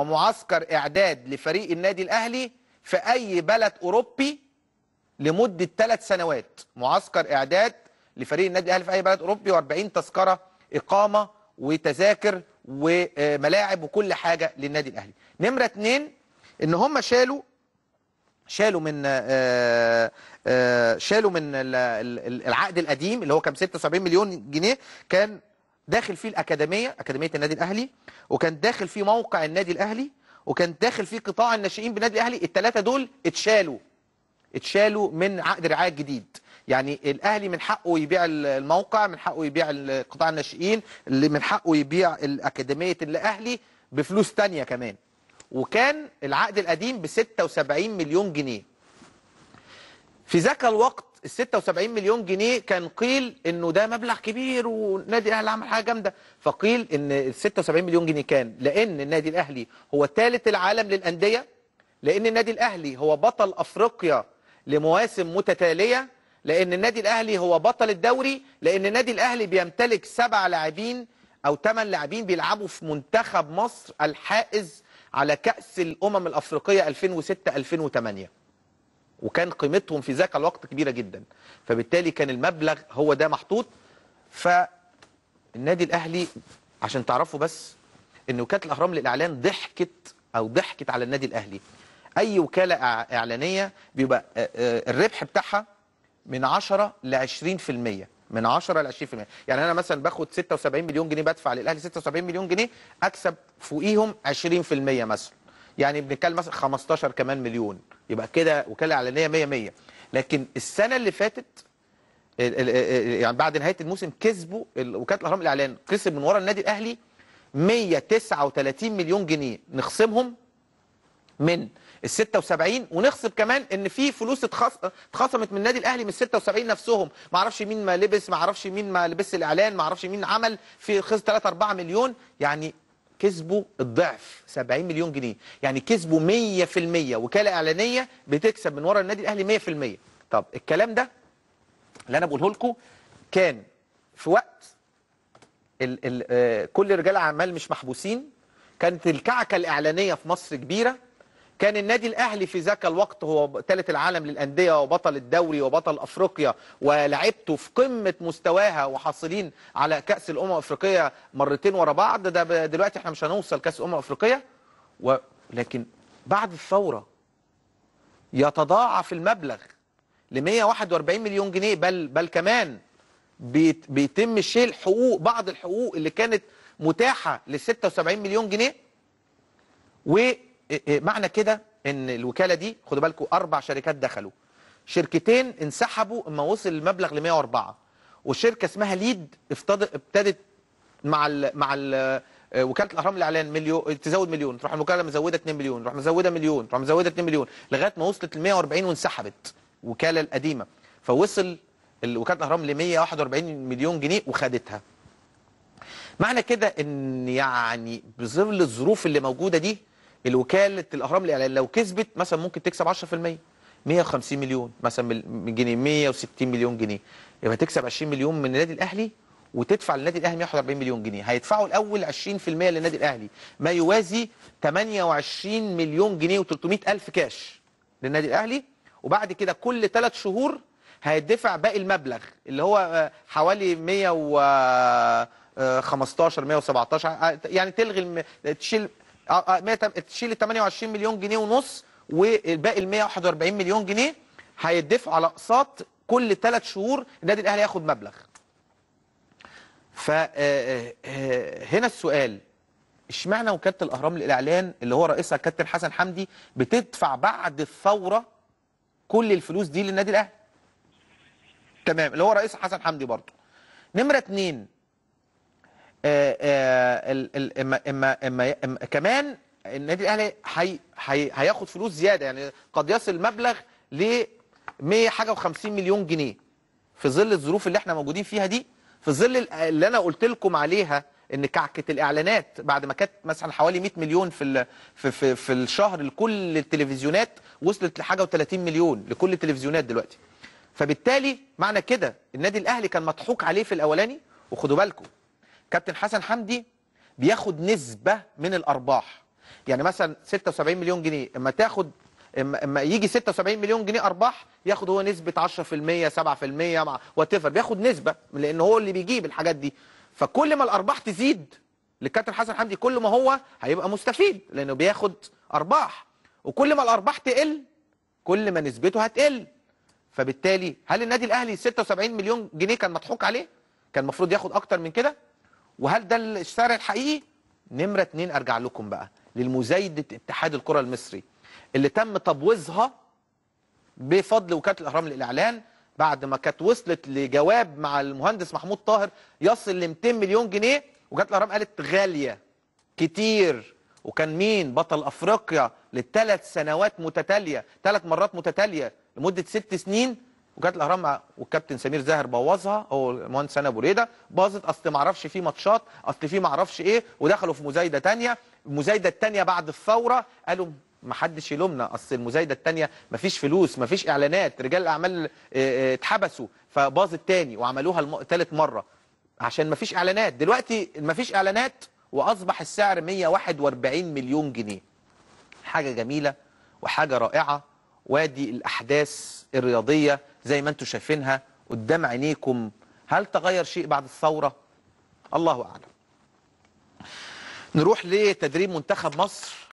ومعسكر إعداد لفريق النادي الأهلي في أي بلد أوروبي لمدة ثلاث سنوات معسكر إعداد لفريق النادي الأهلي في أي بلد أوروبي و40 تذكرة إقامة وتذاكر وملاعب وكل حاجة للنادي الأهلي نمرة اتنين إن هم شالوا شالوا من آه، آه، شالوا من العقد القديم اللي هو كان 76 مليون جنيه كان داخل فيه الأكاديمية أكاديمية النادي الأهلي وكان داخل فيه موقع النادي الأهلي وكان داخل فيه قطاع الناشئين بالنادي الأهلي الثلاثة دول اتشالوا اتشالوا من عقد رعاية جديد يعني الاهلي من حقه يبيع الموقع من حقه يبيع قطاع الناشئين اللي من حقه يبيع الاكاديميه الاهلي بفلوس تانية كمان وكان العقد القديم ب 76 مليون جنيه في ذاك الوقت ال 76 مليون جنيه كان قيل انه ده مبلغ كبير والنادي الاهلي عمل حاجه جامده فقيل ان ال 76 مليون جنيه كان لان النادي الاهلي هو ثالث العالم للانديه لان النادي الاهلي هو بطل افريقيا لمواسم متتاليه لان النادي الاهلي هو بطل الدوري لان النادي الاهلي بيمتلك سبع لاعبين او ثمان لاعبين بيلعبوا في منتخب مصر الحائز على كاس الامم الافريقيه 2006 2008 وكان قيمتهم في ذاك الوقت كبيرة جدا فبالتالي كان المبلغ هو ده محطوط فالنادي الأهلي عشان تعرفوا بس ان وكالة الأهرام للإعلان ضحكت أو ضحكت على النادي الأهلي أي وكالة إعلانية بيبقى الربح بتاعها من 10 ل 20% من 10 ل 20% يعني انا مثلا باخد 76 مليون جنيه بدفع للاهلي 76 مليون جنيه اكسب فوقيهم 20% مثلا يعني بنتكلم مثلا 15 كمان مليون يبقى كده وكاله اعلانيه 100 100 لكن السنه اللي فاتت يعني بعد نهايه الموسم كسبوا وكاله الاهرام الاعلان كسب من ورا النادي الاهلي 139 مليون جنيه نخصمهم من ال 76 ونخصم كمان ان في فلوس اتخصمت من النادي الاهلي من ال 76 نفسهم ما اعرفش مين ما لبس ما اعرفش مين ما لبس الاعلان ما اعرفش مين عمل في خسر 3 4 مليون يعني كسبوا الضعف 70 مليون جنيه يعني كسبوا 100% وكاله اعلانيه بتكسب من ورا النادي الاهلي 100% طب الكلام ده اللي انا بقوله لكم كان في وقت الـ الـ آه، كل رجال اعمال مش محبوسين كانت الكعكه الاعلانيه في مصر كبيره كان النادي الاهلي في ذاك الوقت هو ثالث العالم للانديه وبطل الدوري وبطل افريقيا ولاعيبته في قمه مستواها وحاصلين على كاس الامم الافريقيه مرتين ورا بعض ده دلوقتي احنا مش هنوصل كاس الامم الافريقيه ولكن بعد الثوره يتضاعف المبلغ ل 141 مليون جنيه بل بل كمان بيتم شيل حقوق بعض الحقوق اللي كانت متاحه ل 76 مليون جنيه و إيه، إيه، معنى كده ان الوكاله دي خدوا بالكم اربع شركات دخلوا شركتين انسحبوا اما وصل المبلغ ل 104 وشركه اسمها ليد ابتدت مع الـ مع الـ آه، وكاله الاهرام للاعلان مليون تزود مليون تروح الوكاله مزوده 2 مليون تروح مزوده مليون تروح مزوده 2 مليون لغايه ما وصلت ل 140 وانسحبت الوكاله القديمه فوصل وكاله الاهرام ل 141 مليون جنيه وخدتها معنى كده ان يعني بظل الظروف اللي موجوده دي الوكالة الأهرام الإعلان لو كسبت مثلا ممكن تكسب 10% 150 مليون مثلا من جنيه 160 مليون جنيه يبقى تكسب 20 مليون من النادي الأهلي وتدفع للنادي الاهلي 140 مليون جنيه هيدفعوا الاول 20% للنادي الاهلي ما يوازي 28 مليون جنيه و300 الف كاش للنادي الاهلي وبعد كده كل ثلاث شهور هيدفع باقي المبلغ اللي هو آه، حوالي 115 117 آه، آه، يعني تلغي تشيل آه، آه، تشيل ال 28 مليون جنيه ونص والباقي ال 141 مليون جنيه هيدفع على اقساط كل ثلاث شهور النادي الاهلي ياخد مبلغ. فهنا آه، السؤال اشمعنى وكاله الاهرام للاعلان اللي هو رئيسها الكابتن حسن حمدي بتدفع بعد الثوره كل الفلوس دي للنادي الاهلي؟ تمام اللي هو رئيس حسن حمدي برضه. نمره اثنين آه، آه، اما اما اما كمان النادي الاهلي هي هي هياخد فلوس زياده يعني قد يصل المبلغ ل 100 حاجه و50 مليون جنيه في ظل الظروف اللي احنا موجودين فيها دي في ظل اللي انا قلت لكم عليها ان كعكه الاعلانات بعد ما كانت مثلا حوالي 100 مليون في في في, في الشهر لكل التلفزيونات وصلت لحاجه و30 مليون لكل التلفزيونات دلوقتي فبالتالي معنى كده النادي الاهلي كان مضحوك عليه في الاولاني وخدوا بالكم كابتن حسن حمدي بياخد نسبه من الارباح يعني مثلا 76 مليون جنيه اما تاخد اما يجي 76 مليون جنيه ارباح ياخد هو نسبه 10% 7% وات ايفر بياخد نسبه لان هو اللي بيجيب الحاجات دي فكل ما الارباح تزيد للكابتن حسن حمدي كل ما هو هيبقى مستفيد لانه بياخد ارباح وكل ما الارباح تقل كل ما نسبته هتقل فبالتالي هل النادي الاهلي 76 مليون جنيه كان مضحوك عليه كان المفروض ياخد اكتر من كده وهل ده السعر الحقيقي نمرة اتنين ارجع لكم بقى للمزايدة اتحاد الكرة المصري اللي تم تبويظها بفضل وكالة الاهرام للاعلان بعد ما كانت وصلت لجواب مع المهندس محمود طاهر يصل ل 200 مليون جنيه وكالة الاهرام قالت غالية كتير وكان مين بطل افريقيا للثلاث سنوات متتاليه ثلاث مرات متتاليه لمده ست سنين وكانت الاهرام والكابتن سمير زاهر بوظها هو المهندس انا ابو ريده باظت اصل ما اعرفش في ماتشات اصل في ما اعرفش ايه ودخلوا في مزايده ثانيه المزايده الثانيه بعد الثوره قالوا ما حدش يلومنا اصل المزايده الثانيه ما فيش فلوس ما فيش اعلانات رجال الاعمال آه، آه، اتحبسوا فباظت تاني وعملوها ثالث مره عشان ما فيش اعلانات دلوقتي ما فيش اعلانات واصبح السعر 141 مليون جنيه حاجه جميله وحاجه رائعه وادي الأحداث الرياضية زي ما انتم شايفينها قدام عينيكم هل تغير شيء بعد الثورة؟ الله أعلم نروح لتدريب منتخب مصر